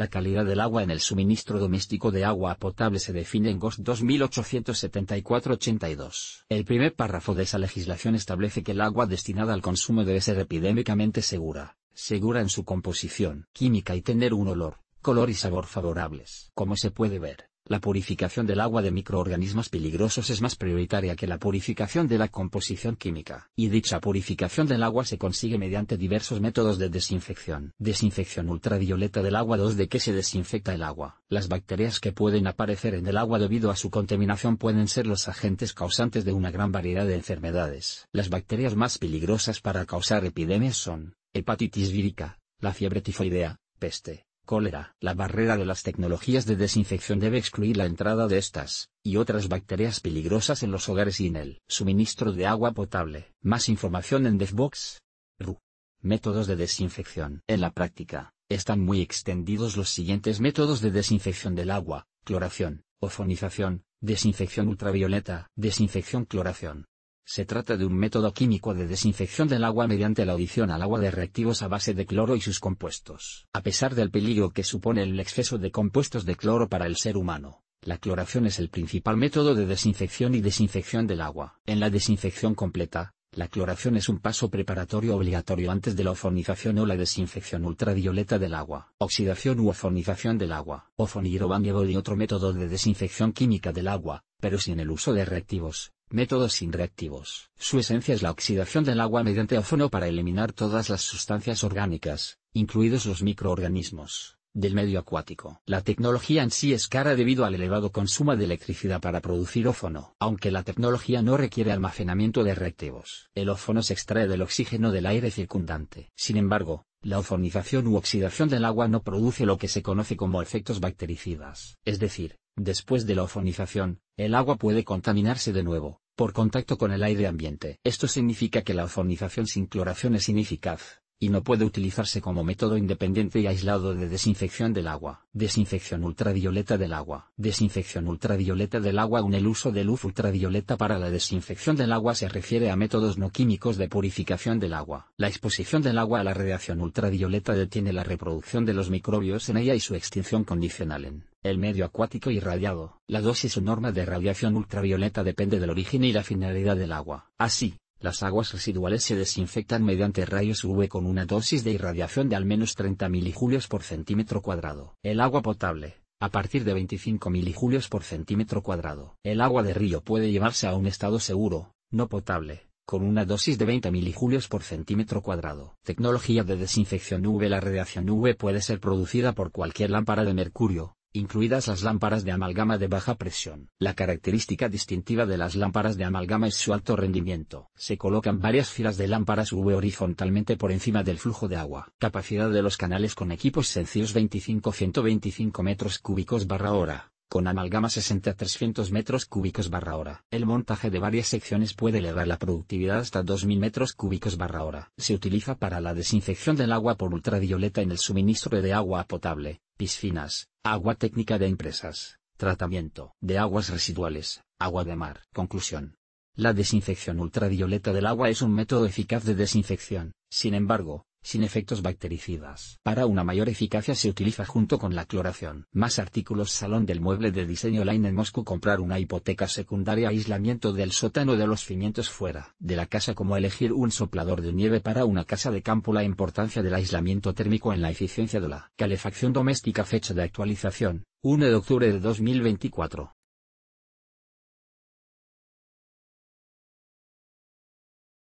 La calidad del agua en el suministro doméstico de agua potable se define en GOST 2874-82. El primer párrafo de esa legislación establece que el agua destinada al consumo debe ser epidémicamente segura, segura en su composición química y tener un olor, color y sabor favorables. Como se puede ver, la purificación del agua de microorganismos peligrosos es más prioritaria que la purificación de la composición química. Y dicha purificación del agua se consigue mediante diversos métodos de desinfección. Desinfección ultravioleta del agua 2 de que se desinfecta el agua. Las bacterias que pueden aparecer en el agua debido a su contaminación pueden ser los agentes causantes de una gran variedad de enfermedades. Las bacterias más peligrosas para causar epidemias son hepatitis vírica, la fiebre tifoidea, peste, cólera. La barrera de las tecnologías de desinfección debe excluir la entrada de estas, y otras bacterias peligrosas en los hogares y en el suministro de agua potable. Más información en RU. Métodos de desinfección. En la práctica, están muy extendidos los siguientes métodos de desinfección del agua, cloración, ozonización, desinfección ultravioleta, desinfección cloración. Se trata de un método químico de desinfección del agua mediante la adición al agua de reactivos a base de cloro y sus compuestos. A pesar del peligro que supone el exceso de compuestos de cloro para el ser humano, la cloración es el principal método de desinfección y desinfección del agua. En la desinfección completa, la cloración es un paso preparatorio obligatorio antes de la ozonización o la desinfección ultravioleta del agua. Oxidación u ozonización del agua. Ozonirobamia y otro método de desinfección química del agua, pero sin el uso de reactivos, Métodos sin reactivos. Su esencia es la oxidación del agua mediante ozono para eliminar todas las sustancias orgánicas, incluidos los microorganismos, del medio acuático. La tecnología en sí es cara debido al elevado consumo de electricidad para producir ozono, aunque la tecnología no requiere almacenamiento de reactivos. El ozono se extrae del oxígeno del aire circundante. Sin embargo, la ozonización u oxidación del agua no produce lo que se conoce como efectos bactericidas. Es decir, después de la ozonización, el agua puede contaminarse de nuevo, por contacto con el aire ambiente. Esto significa que la ozonización sin cloración es ineficaz y no puede utilizarse como método independiente y aislado de desinfección del agua. Desinfección ultravioleta del agua. Desinfección ultravioleta del agua. Un el uso de luz ultravioleta para la desinfección del agua se refiere a métodos no químicos de purificación del agua. La exposición del agua a la radiación ultravioleta detiene la reproducción de los microbios en ella y su extinción condicional en el medio acuático irradiado. La dosis o norma de radiación ultravioleta depende del origen y la finalidad del agua. Así, las aguas residuales se desinfectan mediante rayos UV con una dosis de irradiación de al menos 30 milijulios por centímetro cuadrado. El agua potable, a partir de 25 milijulios por centímetro cuadrado. El agua de río puede llevarse a un estado seguro, no potable, con una dosis de 20 milijulios por centímetro cuadrado. Tecnología de desinfección UV La radiación UV puede ser producida por cualquier lámpara de mercurio, incluidas las lámparas de amalgama de baja presión. La característica distintiva de las lámparas de amalgama es su alto rendimiento. Se colocan varias filas de lámparas UV horizontalmente por encima del flujo de agua. Capacidad de los canales con equipos sencillos 25-125 metros cúbicos barra hora con amalgama 60 300 metros cúbicos barra hora. El montaje de varias secciones puede elevar la productividad hasta 2000 metros cúbicos barra hora. Se utiliza para la desinfección del agua por ultravioleta en el suministro de agua potable, piscinas, agua técnica de empresas, tratamiento de aguas residuales, agua de mar. Conclusión. La desinfección ultravioleta del agua es un método eficaz de desinfección, sin embargo, sin efectos bactericidas. Para una mayor eficacia se utiliza junto con la cloración. Más artículos Salón del mueble de diseño Line en Moscú comprar una hipoteca secundaria aislamiento del sótano de los cimientos fuera de la casa como elegir un soplador de nieve para una casa de campo la importancia del aislamiento térmico en la eficiencia de la calefacción doméstica fecha de actualización 1 de octubre de 2024